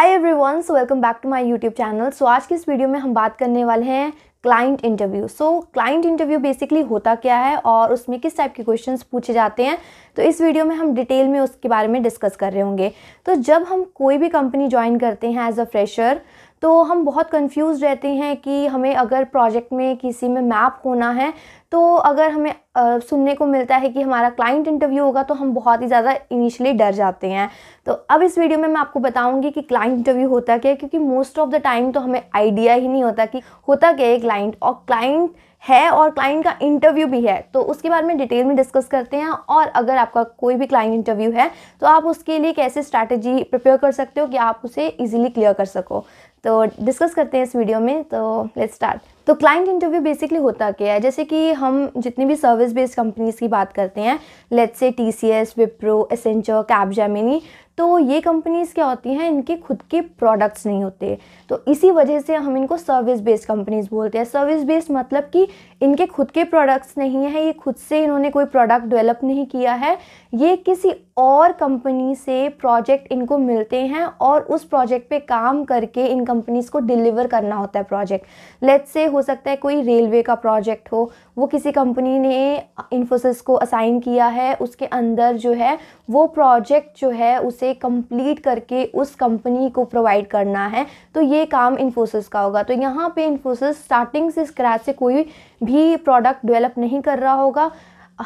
hi everyone so welcome back to my YouTube channel so आज की इस video में हम बात करने वाले हैं client interview so client interview basically होता क्या है और उसमें किस टाइप के क्वेश्चंस पूछे जाते हैं तो इस वीडियो में हम डिटेल में उसके बारे में डिस्कस कर रहे होंगे तो जब हम कोई भी कंपनी ज्वाइन करते हैं एज अ फ्रेशर तो हम बहुत कंफ्यूज रहते हैं कि हमें अगर प्रोजेक्ट में किसी में मैप होना है तो अगर हमें आ, सुनने को मिलता है कि हमारा क्लाइंट इंटरव्यू होगा तो हम बहुत ही ज़्यादा इनिशियली डर जाते हैं तो अब इस वीडियो में मैं आपको बताऊंगी कि क्लाइंट इंटरव्यू होता क्या है क्योंकि मोस्ट ऑफ द टाइम तो हमें आइडिया ही नहीं होता कि होता क्या है क्लाइंट और क्लाइंट है और क्लाइंट का इंटरव्यू भी है तो उसके बारे में डिटेल में डिस्कस करते हैं और अगर आपका कोई भी क्लाइंट इंटरव्यू है तो आप उसके लिए कैसे स्ट्रैटेजी प्रिपेयर कर सकते हो कि आप उसे ईजिली क्लियर कर सको तो डिस्कस करते हैं इस वीडियो में तो लेट्स स्टार्ट तो क्लाइंट इंटरव्यू बेसिकली होता क्या है जैसे कि हम जितनी भी सर्विस बेस्ड कंपनीज़ की बात करते हैं let's say T C S Wipro Accenture Capgemini तो ये कंपनीज़ क्या होती हैं इनके खुद के प्रोडक्ट्स नहीं होते तो इसी वजह से हम इनको सर्विस बेस्ड कंपनीज़ बोलते हैं सर्विस बेस्ड मतलब कि इनके खुद के प्रोडक्ट्स नहीं हैं ये खुद से इन्होंने कोई प्रोडक्ट डेवलप नहीं किया है ये किसी और कंपनी से प्रोजेक्ट इनको मिलते हैं और उस प्रोजेक्ट पे काम करके इन कंपनीज़ को डिलीवर करना होता है प्रोजेक्ट लेट्स से हो हो सकता है कोई रेलवे का प्रोजेक्ट हो वो किसी कंपनी ने इन्फोसिस को असाइन किया है उसके अंदर जो है वो प्रोजेक्ट जो है उसे कंप्लीट करके उस कंपनी को प्रोवाइड करना है तो ये काम इन्फोसिस का होगा तो यहाँ पे इन्फोसिस स्टार्टिंग से स्क्रैच से कोई भी प्रोडक्ट डेवलप नहीं कर रहा होगा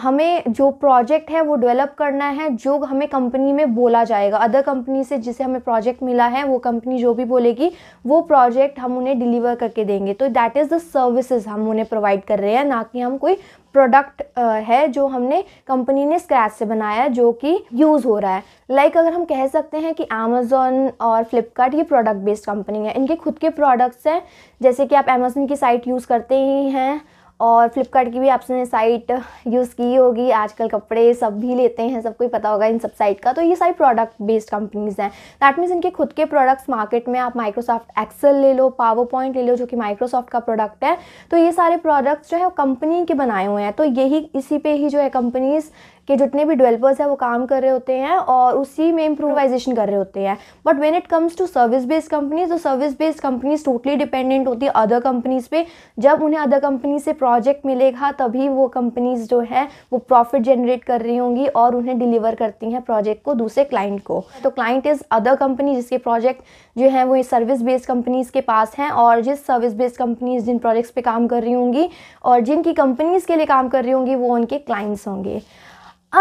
हमें जो प्रोजेक्ट है वो डेवलप करना है जो हमें कंपनी में बोला जाएगा अदर कंपनी से जिसे हमें प्रोजेक्ट मिला है वो कंपनी जो भी बोलेगी वो प्रोजेक्ट हम उन्हें डिलीवर करके देंगे तो दैट इज़ द सर्विसेज हम उन्हें प्रोवाइड कर रहे हैं ना कि हम कोई प्रोडक्ट है जो हमने कंपनी ने स्क्रैच से बनाया है जो कि यूज़ हो रहा है लाइक like अगर हम कह सकते हैं कि अमेज़ोन और फ्लिपकार्ट ये प्रोडक्ट बेस्ड कंपनी है इनके खुद के प्रोडक्ट्स हैं जैसे कि आप अमेज़ोन की साइट यूज़ करते ही हैं और फ्लिपकार्ट की भी आपने साइट यूज़ की होगी आजकल कपड़े सब भी लेते हैं सबको ही पता होगा इन सब साइट का तो ये सारी प्रोडक्ट बेस्ड कंपनीज़ हैं दैट मीन्स इनके खुद के प्रोडक्ट्स मार्केट में आप माइक्रोसॉफ्ट एक्सेल ले लो पावर पॉइंट ले लो जो कि माइक्रोसॉफ्ट का प्रोडक्ट है तो ये सारे प्रोडक्ट्स जो है कंपनी के बनाए हुए हैं तो यही इसी पे ही जो है कंपनीज़ कि जितने भी डेवलपर्स हैं वो काम कर रहे होते हैं और उसी में इम्प्रोवाइजेशन कर रहे होते हैं but when it comes to service based companies तो service based companies totally dependent होती है अदर कंपनीज़ पे जब उन्हें अदर कंपनी से प्रोजेक्ट मिलेगा तभी वो कंपनीज़ जो है वो प्रॉफिट जनरेट कर रही होंगी और उन्हें डिलीवर करती हैं प्रोजेक्ट को दूसरे क्लाइंट को तो क्लाइंट इज़ अदर कंपनी जिसके प्रोजेक्ट जो हैं वो सर्विस बेस्ड कंपनीज़ के पास हैं और जिस सर्विस बेस्ड कंपनीज़ जिन प्रोजेक्ट्स पे काम कर रही होंगी और जिनकी कंपनीज़ के लिए काम कर रही होंगी वो उनके क्लाइंट्स होंगे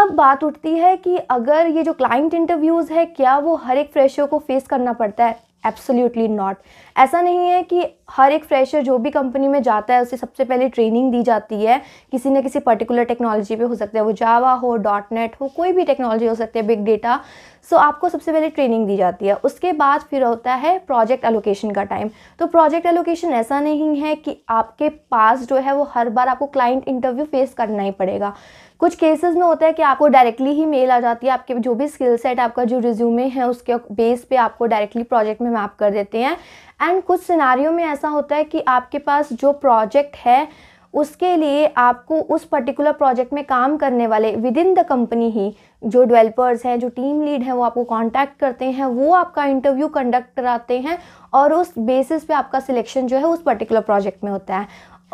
अब बात उठती है कि अगर ये जो क्लाइंट इंटरव्यूज़ है क्या वो हर एक फ्रेशर को फेस करना पड़ता है एब्सोल्यूटली नॉट ऐसा नहीं है कि हर एक फ्रेशर जो भी कंपनी में जाता है उसे सबसे पहले ट्रेनिंग दी जाती है किसी न किसी पर्टिकुलर टेक्नोलॉजी पे हो सकता है वो जावा हो डॉट नेट हो कोई भी टेक्नोलॉजी हो सकती है बिग डेटा सो आपको सबसे पहले ट्रेनिंग दी जाती है उसके बाद फिर होता है प्रोजेक्ट एलोकेशन का टाइम तो प्रोजेक्ट एलोकेशन ऐसा नहीं है कि आपके पास जो है वो हर बार आपको क्लाइंट इंटरव्यू फेस करना ही पड़ेगा कुछ केसेस में होता है कि आपको डायरेक्टली ही मेल आ जाती है आपके जो भी स्किल सेट आपका जो रिज्यूमे है उसके बेस पे आपको डायरेक्टली प्रोजेक्ट में मैप कर देते हैं एंड कुछ सिनारियों में ऐसा होता है कि आपके पास जो प्रोजेक्ट है उसके लिए आपको उस पर्टिकुलर प्रोजेक्ट में काम करने वाले विद इन द कंपनी ही जो डेवलपर्स हैं जो टीम लीड हैं वो आपको कांटेक्ट करते हैं वो आपका इंटरव्यू कंडक्ट कराते हैं और उस बेसिस पे आपका सिलेक्शन जो है उस पर्टिकुलर प्रोजेक्ट में होता है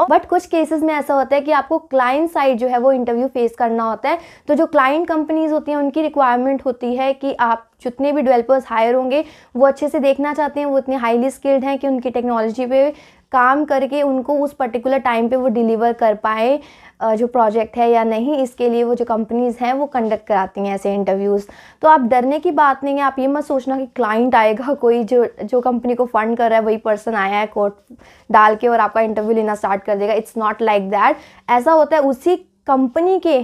बट कुछ केसेस में ऐसा होता है कि आपको क्लाइंट साइड जो है वो इंटरव्यू फेस करना होता है तो जो क्लाइंट कंपनीज होती हैं उनकी रिक्वायरमेंट होती है कि आप जितने भी डेवलपर्स हायर होंगे वो अच्छे से देखना चाहते हैं वो इतने हाईली स्किल्ड हैं कि उनकी टेक्नोलॉजी पे काम करके उनको उस पर्टिकुलर टाइम पे वो डिलीवर कर पाए जो प्रोजेक्ट है या नहीं इसके लिए वो जो कंपनीज़ हैं वो कंडक्ट कराती हैं ऐसे इंटरव्यूज़ तो आप डरने की बात नहीं है आप ये मत सोचना कि क्लाइंट आएगा कोई जो जो कंपनी को फंड कर रहा है वही पर्सन आया है कोर्ट डाल के और आपका इंटरव्यू लेना स्टार्ट कर देगा इट्स नॉट लाइक दैट ऐसा होता है उसी कंपनी के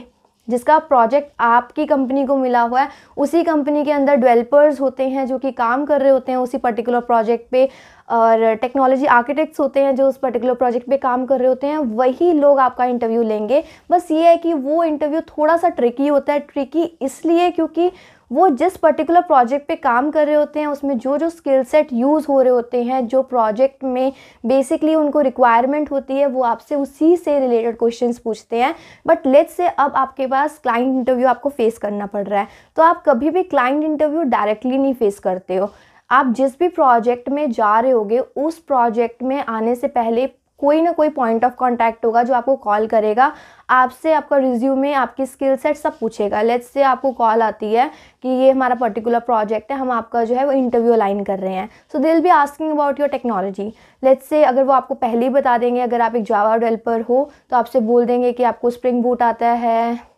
जिसका प्रोजेक्ट आपकी कंपनी को मिला हुआ है उसी कंपनी के अंदर डेवलपर्स होते हैं जो कि काम कर रहे होते हैं उसी पर्टिकुलर प्रोजेक्ट पे और टेक्नोलॉजी आर्किटेक्ट्स होते हैं जो उस पर्टिकुलर प्रोजेक्ट पे काम कर रहे होते हैं वही लोग आपका इंटरव्यू लेंगे बस ये है कि वो इंटरव्यू थोड़ा सा ट्रिकी होता है ट्रिकी इसलिए क्योंकि वो जिस पर्टिकुलर प्रोजेक्ट पे काम कर रहे होते हैं उसमें जो जो स्किल सेट यूज़ हो रहे होते हैं जो प्रोजेक्ट में बेसिकली उनको रिक्वायरमेंट होती है वो आपसे उसी से रिलेटेड क्वेश्चन पूछते हैं बट लेट से अब आपके पास क्लाइंट इंटरव्यू आपको फेस करना पड़ रहा है तो आप कभी भी क्लाइंट इंटरव्यू डायरेक्टली नहीं फेस करते हो आप जिस भी प्रोजेक्ट में जा रहे होगे उस प्रोजेक्ट में आने से पहले कोई ना कोई पॉइंट ऑफ कॉन्टैक्ट होगा जो आपको कॉल करेगा आपसे आपका रिज्यूमे आपकी स्किल सेट सब पूछेगा लेट्स से आपको कॉल आती है कि ये हमारा पर्टिकुलर प्रोजेक्ट है हम आपका जो है वो इंटरव्यू अलाइन कर रहे हैं so they will be asking about your technology let's say अगर वो आपको पहले ही बता देंगे अगर आप एक जावा डेवलपर हो तो आपसे बोल देंगे कि आपको स्प्रिंग बूट आता है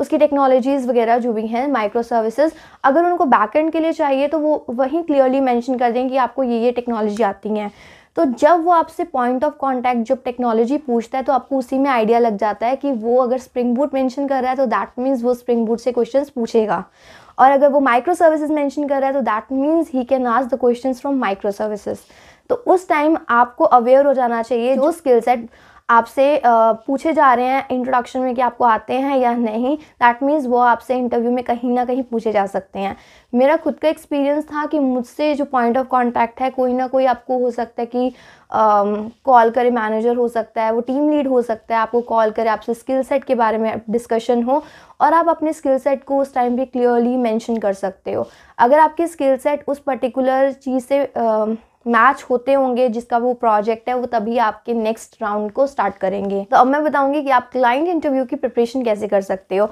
उसकी टेक्नोलॉजीज़ वगैरह जो भी हैं माइक्रो सर्विसेज अगर उनको बैकएंड के लिए चाहिए तो वो वहीं क्लियरली मैंशन कर दें कि आपको ये ये टेक्नोलॉजी आती हैं तो जब वो आपसे पॉइंट ऑफ कांटेक्ट जब टेक्नोलॉजी पूछता है तो आपको उसी में आइडिया लग जाता है कि वो अगर स्प्रिंग बूट मेंशन कर रहा है तो दैट मीन्स वो स्प्रिंग बूट से क्वेश्चंस पूछेगा और अगर वो माइक्रो सर्विसेज मेंशन कर रहा है तो that means he can ask the questions from microservices तो उस टाइम आपको अवेयर हो जाना चाहिए जो स्किल सेट आपसे पूछे जा रहे हैं इंट्रोडक्शन में कि आपको आते हैं या नहीं दैट मीन्स वो आपसे इंटरव्यू में कहीं ना कहीं पूछे जा सकते हैं मेरा खुद का एक्सपीरियंस था कि मुझसे जो पॉइंट ऑफ कांटेक्ट है कोई ना कोई आपको हो सकता है कि कॉल करे मैनेजर हो सकता है वो टीम लीड हो सकता है आपको कॉल करे आपसे स्किल सेट के बारे में डिस्कशन हो और आप अपने स्किल सेट को उस टाइम पे क्लियरली मेंशन कर सकते हो अगर आपकी स्किल सेट उस पर्टिकुलर चीज़ से uh, मैच होते होंगे जिसका वो प्रोजेक्ट है वो तभी आपके नेक्स्ट राउंड को स्टार्ट करेंगे तो अब मैं बताऊंगी कि आप क्लाइंट इंटरव्यू की प्रिपरेशन कैसे कर सकते हो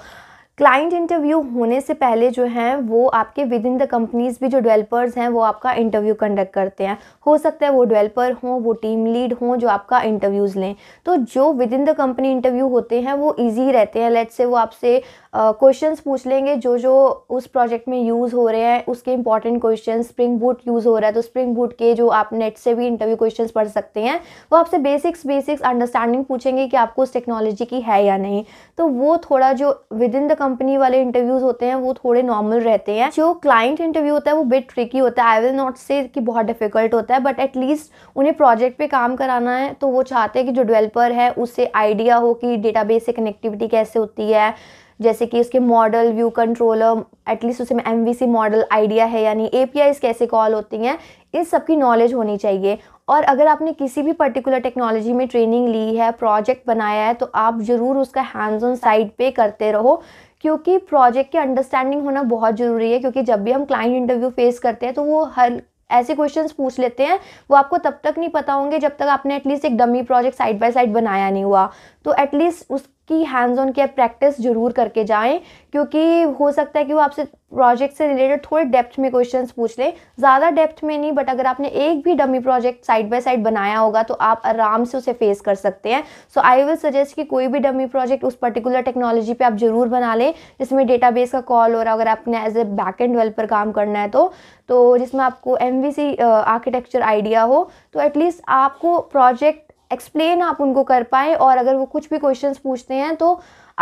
क्लाइंट इंटरव्यू होने से पहले जो है वो आपके विद इन द कंपनीज़ भी जो डेवलपर्स हैं वो आपका इंटरव्यू कंडक्ट करते हैं हो सकता है वो डेवलपर हों वो टीम लीड हों जो आपका इंटरव्यूज़ लें तो जो within the company interview होते हैं वो ईजी रहते हैं लेट से वो आपसे क्वेश्चन uh, पूछ लेंगे जो जो उस प्रोजेक्ट में यूज़ हो रहे हैं उसके important question spring boot use हो रहा है तो स्प्रिंग बूट के जो आप नेट से भी इंटरव्यू क्वेश्चन पढ़ सकते हैं वो आपसे बेसिक्स बेसिक्स अंडरस्टैंडिंग पूछेंगे कि आपको उस टेक्नोलॉजी की है या नहीं तो वो थोड़ा जो विद इन द कंपनी वाले इंटरव्यूज होते हैं वो थोड़े नॉर्मल रहते हैं जो क्लाइंट इंटरव्यू होता है वो बिट ट्रिकी होता है आई विल नॉट से कि बहुत डिफिकल्ट होता है बट एटलीस्ट उन्हें प्रोजेक्ट पे काम कराना है तो वो चाहते हैं कि जो डेवलपर है उससे आइडिया हो कि डेटा से कनेक्टिविटी कैसे होती है जैसे कि उसके मॉडल व्यू कंट्रोलर एटलीस्ट उसे एम मॉडल आइडिया है यानी ए कैसे कॉल होती हैं इस सब की नॉलेज होनी चाहिए और अगर आपने किसी भी पर्टिकुलर टेक्नोलॉजी में ट्रेनिंग ली है प्रोजेक्ट बनाया है तो आप ज़रूर उसका हैंड्स ऑन साइड पे करते रहो क्योंकि प्रोजेक्ट की अंडरस्टैंडिंग होना बहुत ज़रूरी है क्योंकि जब भी हम क्लाइंट इंटरव्यू फेस करते हैं तो वो हर ऐसे क्वेश्चंस पूछ लेते हैं वो आपको तब तक नहीं पता होंगे जब तक आपने एटलीस्ट एक dummy project side by side बनाया नहीं हुआ तो एटलीस्ट उस कि हैंड्स ऑन के प्रैक्टिस जरूर करके जाएं क्योंकि हो सकता है कि वो आपसे प्रोजेक्ट से रिलेटेड थोड़े डेप्थ में क्वेश्चन पूछ लें ज़्यादा डेप्थ में नहीं बट अगर आपने एक भी dummy project side by side बनाया होगा तो आप आराम से उसे फेस कर सकते हैं सो आई विल सजेस्ट कि कोई भी डमी प्रोजेक्ट उस पर्टिकुलर टेक्नोलॉजी पर आप जरूर बना लें जिसमें डेटा का कॉल हो रहा है अगर आपने as a back end developer काम करना है तो तो जिसमें आपको एम आर्किटेक्चर आइडिया हो तो एटलीस्ट आपको प्रोजेक्ट एक्सप्लेन आप उनको कर पाएँ और अगर वो कुछ भी क्वेश्चन पूछते हैं तो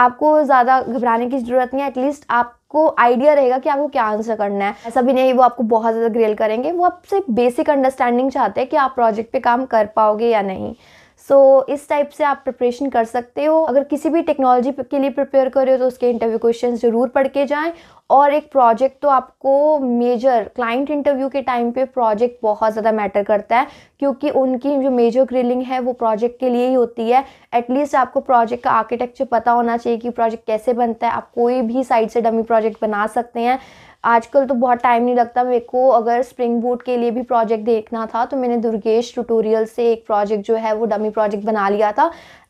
आपको ज़्यादा घबराने की ज़रूरत नहीं है एटलीस्ट आपको आइडिया रहेगा कि आपको क्या आंसर करना है ऐसा भी नहीं वो आपको बहुत ज़्यादा ग्रेल करेंगे वो आपसे बेसिक अंडरस्टैंडिंग चाहते हैं कि आप प्रोजेक्ट पे काम कर पाओगे या नहीं सो so, इस टाइप से आप प्रिपरेशन कर सकते हो अगर किसी भी टेक्नोलॉजी के लिए प्रिपेयर कर रहे हो तो उसके इंटरव्यू क्वेश्चन ज़रूर पढ़ के जाएँ और एक प्रोजेक्ट तो आपको मेजर क्लाइंट इंटरव्यू के टाइम पे प्रोजेक्ट बहुत ज़्यादा मैटर करता है क्योंकि उनकी जो मेजर ग्रिलिंग है वो प्रोजेक्ट के लिए ही होती है एटलीस्ट आपको प्रोजेक्ट का आर्किटेक्चर पता होना चाहिए कि प्रोजेक्ट कैसे बनता है आप कोई भी साइड से डमी प्रोजेक्ट बना सकते हैं आजकल तो बहुत टाइम नहीं लगता मेरे को अगर स्प्रिंग बूट के लिए भी प्रोजेक्ट देखना था तो मैंने दुर्गेश ट्यूटोरियल से एक प्रोजेक्ट जो है वो डमी प्रोजेक्ट बना लिया था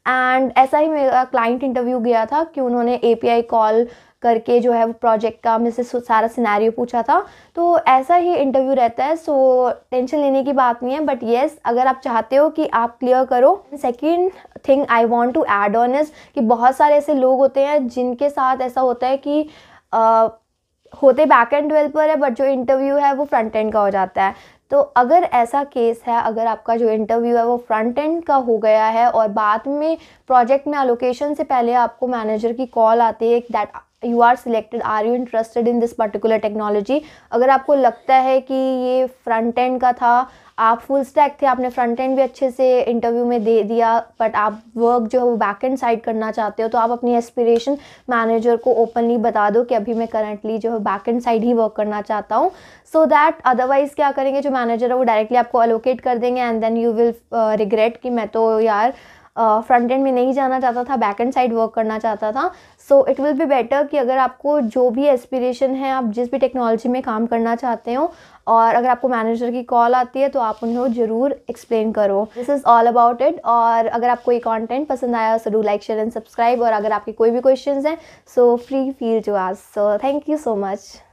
एंड ऐसा ही मेरा क्लाइंट इंटरव्यू गया था कि उन्होंने ए कॉल करके जो है वो प्रोजेक्ट का से सारा सिनेरियो पूछा था तो ऐसा ही इंटरव्यू रहता है सो टेंशन लेने की बात नहीं है बट येस yes, अगर आप चाहते हो कि आप क्लियर करो second thing I want to add on is कि बहुत सारे ऐसे लोग होते हैं जिनके साथ ऐसा होता है कि uh, होते बैक एंड डेवलपर है बट जो इंटरव्यू है वो फ्रंट एंड का हो जाता है तो अगर ऐसा केस है अगर आपका जो इंटरव्यू है वो फ्रंट एंड का हो गया है और बाद में प्रोजेक्ट में अलोकेशन से पहले आपको मैनेजर की कॉल आती है that you are selected are you interested in this particular technology अगर आपको लगता है कि ये फ्रंट एंड का था आप फुल स्टैक थे आपने फ्रंट एंड भी अच्छे से इंटरव्यू में दे दिया बट आप वर्क जो है वो बैक एंड साइड करना चाहते हो तो आप अपनी एस्पिरेशन मैनेजर को ओपनली बता दो कि अभी मैं करंटली जो है बैक एंड साइड ही वर्क करना चाहता हूँ सो दैट अदरवाइज़ क्या करेंगे जो मैनेजर है वो डायरेक्टली आपको अलोकेट कर देंगे and then you will regret कि मैं तो यार फ्रंट uh, एंड में नहीं जाना चाहता था बैक एंड साइड वर्क करना चाहता था so it will be better कि अगर आपको जो भी एस्पिरेशन है आप जिस भी टेक्नोलॉजी में काम करना चाहते हो और अगर आपको मैनेजर की कॉल आती है तो आप उन्हें ज़रूर एक्सप्लेन करो this is all about it और अगर आपको ये कॉन्टेंट पसंद आया so do like share and subscribe और अगर आपके कोई भी क्वेश्चन हैं so free feel to ask so thank you so much